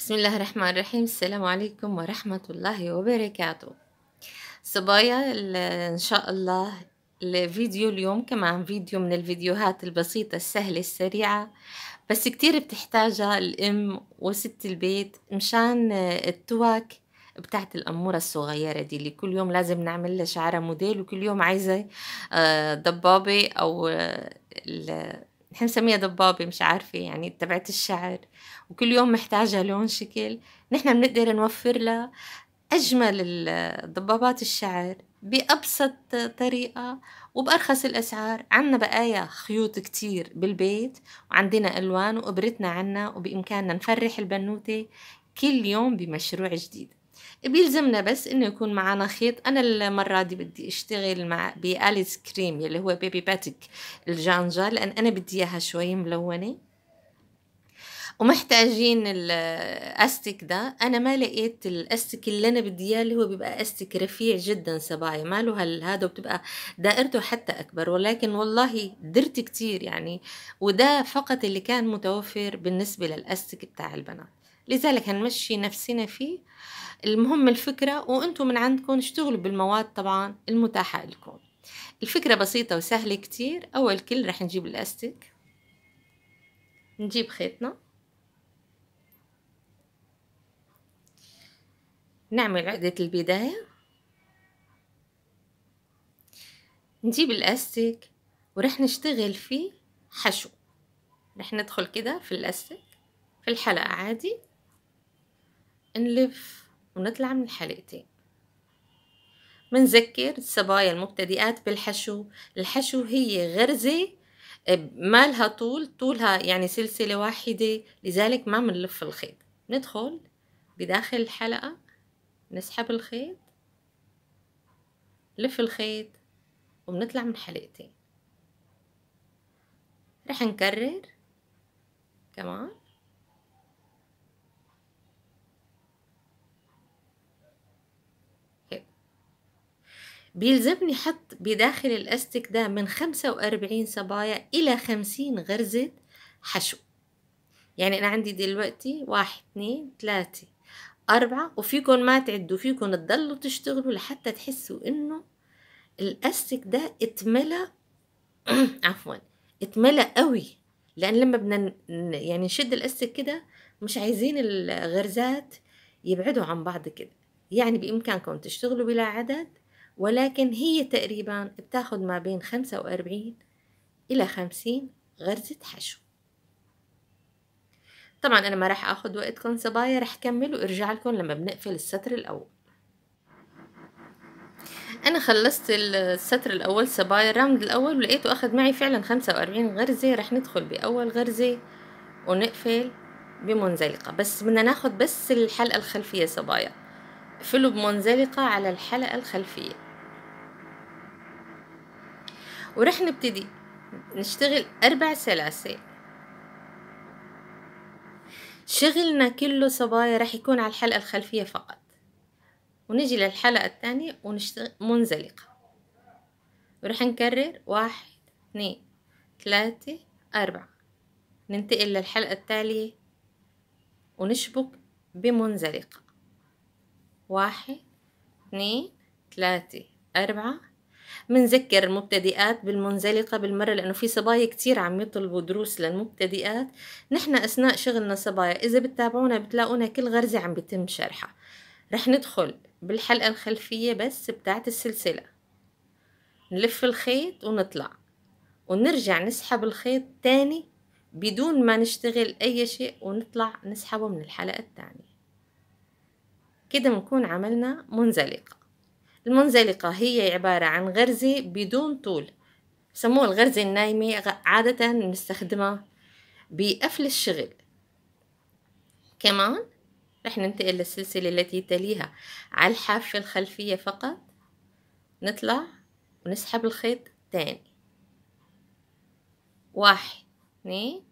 بسم الله الرحمن الرحيم السلام عليكم ورحمة الله وبركاته صبايا إن شاء الله الفيديو اليوم كمان فيديو من الفيديوهات البسيطة السهلة السريعة بس كتير بتحتاجها الأم وست البيت مشان آه، التوك بتاعت الأمورة الصغيرة دي اللي كل يوم لازم نعمل لها شعرها موديل وكل يوم عايزة ضبابة آه، أو آه، نحن نسميها دبابة مش عارفة يعني تبعت الشعر وكل يوم محتاجة لون شكل نحن بنقدر نوفر لها أجمل ضبابات الشعر بأبسط طريقة وبأرخص الأسعار عنا بقايا خيوط كتير بالبيت وعندنا ألوان وقبرتنا عنا وبإمكاننا نفرح البنوتة كل يوم بمشروع جديد بيلزمنا بس انه يكون معنا خيط انا المره دي بدي اشتغل مع باليس كريم اللي هو بيبي باتك الجانجا لان انا بدي اياها شوي ملونه ومحتاجين الاستك ده انا ما لقيت الاستك اللي انا بدي اياه اللي هو بيبقى استك رفيع جدا سبايا ماله هذا وبتبقى دائرته حتى اكبر ولكن والله درت كتير يعني وده فقط اللي كان متوفر بالنسبه للاستك بتاع البنات لذلك هنمشي نفسنا فيه المهم الفكرة وانتم من عندكم اشتغلوا بالمواد طبعا المتاحة لكم الفكرة بسيطة وسهلة كتير أول كل رح نجيب الأستيك نجيب خيطنا نعمل عقدة البداية نجيب الأستيك ورح نشتغل فيه حشو رح ندخل كده في الأستيك في الحلقة عادي نلف ونطلع من الحلقتين منذكر الصبايا المبتدئات بالحشو الحشو هي غرزة آه، ما لها طول طولها يعني سلسلة واحدة لذلك ما منلف الخيط ندخل بداخل الحلقة نسحب الخيط لف الخيط وبنطلع من حلقتين رح نكرر كمان بيلزمني حط بداخل الأستك ده من خمسة وأربعين صبايا إلى خمسين غرزة حشو يعني أنا عندي دلوقتي واحد اتنين تلاتة أربعة وفيكن ما تعدوا فيكن تضلوا تشتغلوا لحتى تحسوا إنه الأستك ده اتملى عفوا اتملى قوي لأن لما بدنا يعني نشد الأستك كده مش عايزين الغرزات يبعدوا عن بعض كده يعني بإمكانكم تشتغلوا بلا عدد ولكن هي تقريبا بتاخد ما بين خمسة وأربعين إلى خمسين غرزة حشو طبعا أنا ما راح أخذ وقتكم صبايا راح كمل وأرجع لكم لما بنقفل السطر الأول أنا خلصت السطر الأول صبايا الراوند الأول ولقيته أخذ معي فعلا خمسة وأربعين غرزة راح ندخل بأول غرزة ونقفل بمنزلقة بس بدنا ناخد بس الحلقة الخلفية صبايا اقفلوا بمنزلقة على الحلقة الخلفية ورح نبتدي نشتغل أربع سلاسل شغلنا كله صبايا رح يكون على الحلقة الخلفية فقط ونجي للحلقة الثانية ونشتغل منزلقة ورح نكرر واحد اثنين ثلاثة أربعة ننتقل للحلقة التالية ونشبك بمنزلقة واحد اثنين ثلاثة أربعة منذكر المبتدئات بالمنزلقة بالمرة لأنه في صبايا كتير عم يطلبوا دروس للمبتدئات نحن أثناء شغلنا صبايا إذا بتتابعونا بتلاقونا كل غرزة عم بتم شرحها رح ندخل بالحلقة الخلفية بس بتاعت السلسلة نلف الخيط ونطلع ونرجع نسحب الخيط تاني بدون ما نشتغل أي شيء ونطلع نسحبه من الحلقة التانية كده بنكون عملنا منزلقة المنزلقة هي عبارة عن غرزة بدون طول سموها الغرزة النايمة عادة بنستخدمها بقفل الشغل كمان رح ننتقل للسلسلة التي تليها على الحافة الخلفية فقط نطلع ونسحب الخيط تاني واحد اثنين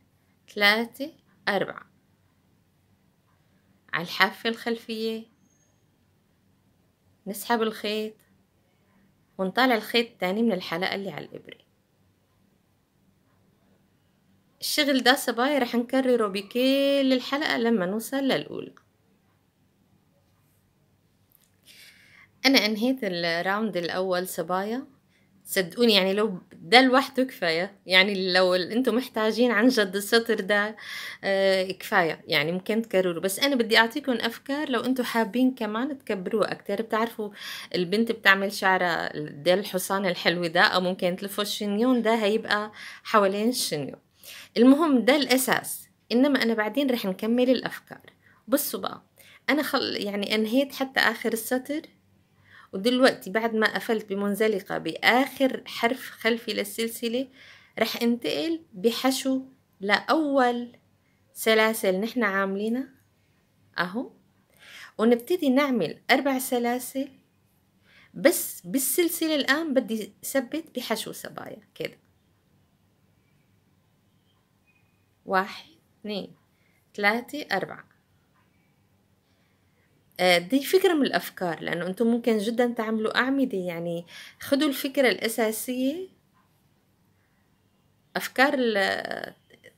ثلاثة أربعة على الحافة الخلفية نسحب الخيط ونطلع الخيط الثاني من الحلقة اللي على الإبرة الشغل ده صبايا رح نكرره بكل الحلقة لما نوصل للأولى أنا أنهيت الراوند الأول صبايا صدقوني يعني لو ده لوحده كفايه يعني لو انتم محتاجين عن جد السطر ده آه، كفايه يعني ممكن تكرروا بس انا بدي اعطيكم افكار لو انتم حابين كمان تكبروه اكتر بتعرفوا البنت بتعمل شعرها ده الحصان الحلو ده او ممكن تلفوا الشنيون ده هيبقى حوالين الشنيون المهم ده الاساس انما انا بعدين رح نكمل الافكار بصوا بقى انا خل يعني انهيت حتى اخر السطر ودلوقتي بعد ما قفلت بمنزلقة بآخر حرف خلفي للسلسلة رح انتقل بحشو لأول سلاسل نحن عاملينها أهو ونبتدي نعمل أربع سلاسل بس بالسلسلة الآن بدي ثبت بحشو صبايا كده واحد اثنين ثلاثة أربعة آه، دي فكرة من الأفكار لأنه أنتم ممكن جدا تعملوا أعمدة يعني خدوا الفكرة الأساسية أفكار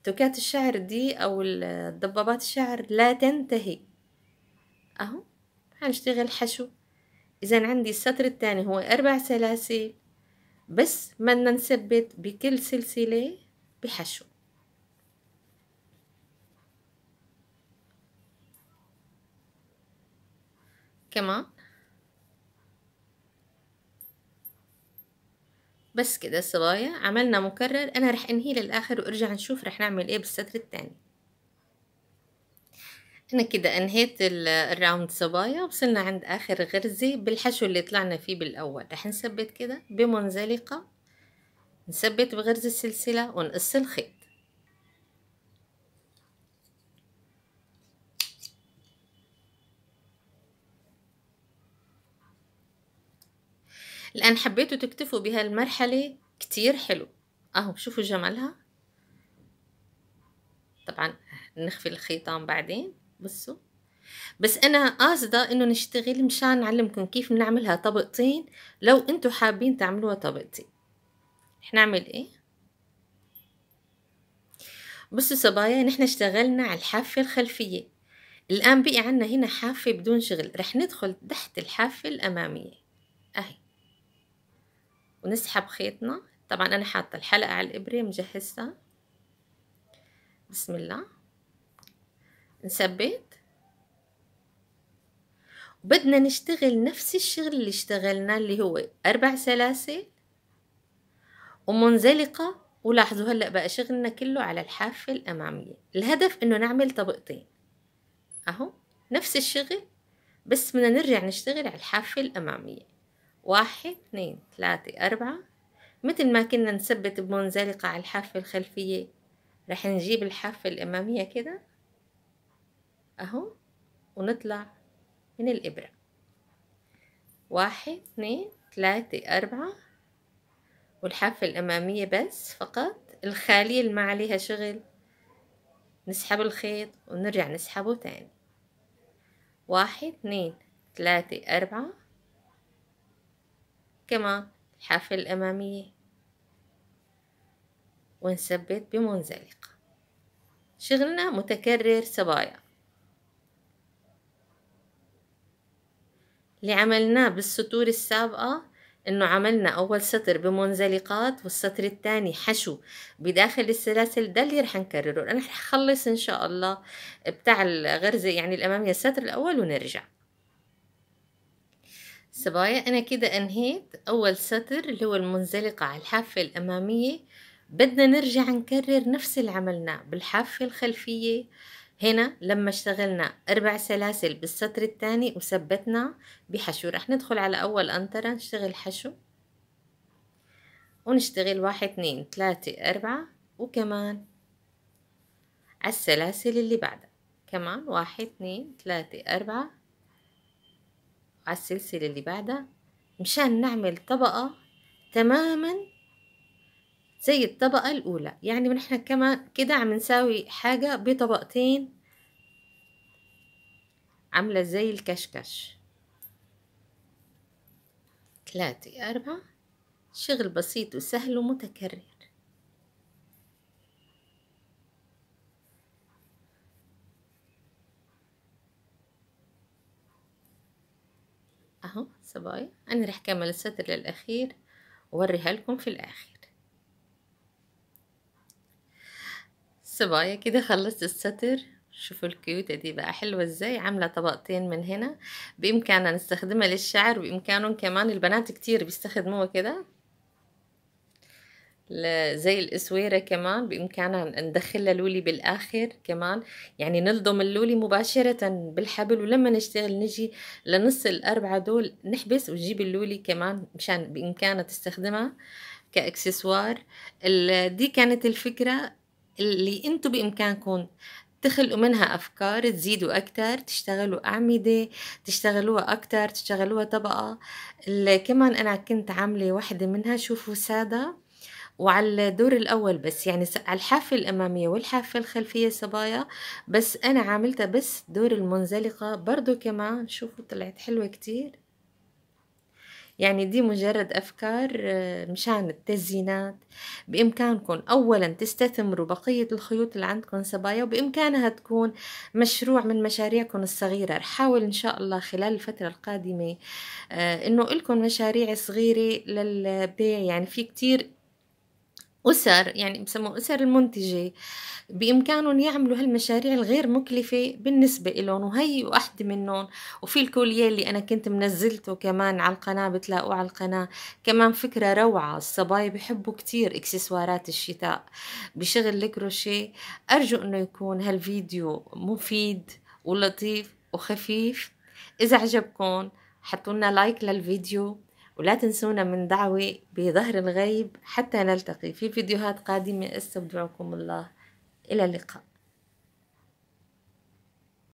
توكات الشعر دي أو الضبابات الشعر لا تنتهي أهو هنشتغل حشو إذا عندي السطر الثاني هو أربع سلاسل بس ما نثبت بكل سلسلة بحشو كمان بس كده صبايا عملنا مكرر انا رح انهيه للاخر وارجع نشوف رح نعمل ايه بالسطر الثاني انا كده انهيت الراوند صبايا وصلنا عند اخر غرزة بالحشو اللي طلعنا فيه بالاول رح نثبت كده بمنزلقة نثبت بغرز السلسلة ونقص الخيط لأن حبيتوا تكتفوا بهالمرحلة كتير حلو أهو شوفوا جمالها طبعا نخفي الخيطان بعدين بصوا بس أنا قاصدة إنه نشتغل مشان نعلمكم كيف بنعملها طبقتين لو أنتوا حابين تعملوها طبقتين احنا نعمل إيه؟ بصوا صبايا نحن اشتغلنا على الحافة الخلفية الآن بقي عنا هنا حافة بدون شغل رح ندخل تحت الحافة الأمامية أهي ونسحب خيطنا طبعا انا حاطه الحلقه على الابره مجهزتها بسم الله نثبت وبدنا نشتغل نفس الشغل اللي اشتغلناه اللي هو اربع سلاسل ومنزلقه ولاحظوا هلا بقى شغلنا كله على الحافه الاماميه الهدف انه نعمل طبقتين اهو نفس الشغل بس بدنا نرجع نشتغل على الحافه الاماميه واحد اثنين ثلاثة أربعة مثل ما كنا نثبت بمنزلقة على الحافة الخلفية رح نجيب الحافة الأمامية كده أهو ونطلع من الإبرة واحد اثنين ثلاثة أربعة والحافة الأمامية بس فقط الخالية اللي ما عليها شغل نسحب الخيط ونرجع نسحبه تاني واحد اثنين ثلاثة أربعة كما الحافة الأمامية ونثبت بمنزلقة شغلنا متكرر سبايا اللي عملناه بالسطور السابقة انه عملنا اول سطر بمنزلقات والسطر الثاني حشو بداخل السلاسل ده اللي رح نكرره انا رح اخلص ان شاء الله بتاع الغرزة يعني الامامية السطر الاول ونرجع سبايا أنا كده أنهيت أول سطر اللي هو المنزلقة على الحافة الأمامية بدنا نرجع نكرر نفس اللي عملناه بالحافة الخلفية هنا لما اشتغلنا أربع سلاسل بالسطر الثاني وثبتنا بحشو رح ندخل على أول انترة نشتغل حشو ونشتغل واحد اتنين تلاتة أربعة وكمان على السلاسل اللي بعدها كمان واحد اتنين تلاتة أربعة على السلسلة اللي بعدها مشان نعمل طبقة تماما زي الطبقة الأولى يعني نحن كما كده عم نساوي حاجة بطبقتين عاملة زي الكشكش ثلاثة أربعة شغل بسيط وسهل ومتكرر صبايا أنا رح كمل السطر للأخير ووريها لكم في الآخر صبايا كده خلصت السطر شوفوا الكيوتة دي بقى حلوة ازاي عاملة طبقتين من هنا بإمكاننا نستخدمها للشعر وبإمكانهم كمان البنات كتير بيستخدموها كده زي الاسويره كمان بامكاننا ندخلها لولي بالاخر كمان يعني نلضم اللولي مباشره بالحبل ولما نشتغل نجي لنص الاربعه دول نحبس ونجيب اللولي كمان مشان بامكانها تستخدمها كاكسسوار دي كانت الفكره اللي انتم بامكانكم تخلقوا منها أفكار تزيدوا أكتر تشتغلوا أعمدة تشتغلوها أكتر تشتغلوها طبقة كمان أنا كنت عاملة واحدة منها شوفوا سادة وعلى الدور الأول بس يعني على الحافة الأمامية والحافة الخلفية صبايا بس أنا عاملتها بس دور المنزلقة برضو كمان شوفوا طلعت حلوة كتير يعني دي مجرد أفكار آه، مشان التزيينات بإمكانكم أولا تستثمروا بقية الخيوط اللي عندكم صبايا وبإمكانها تكون مشروع من مشاريعكم الصغيرة رح أحاول إن شاء الله خلال الفترة القادمة آه، إنه إلكم مشاريع صغيرة للبيع يعني في كتير أسر يعني بسموه أسر المنتجة بإمكانهم يعملوا هالمشاريع الغير مكلفة بالنسبة إلهم وهي واحدة منهم وفي الكولية اللي أنا كنت منزلته كمان على القناة بتلاقوه على القناة كمان فكرة روعة الصبايا بحبوا كتير إكسسوارات الشتاء بشغل الكروشيه أرجو أنه يكون هالفيديو مفيد ولطيف وخفيف إذا عجبكم حطونا لايك للفيديو ولا تنسونا من دعوة بظهر الغيب حتى نلتقي في فيديوهات قادمة استودعكم الله إلى اللقاء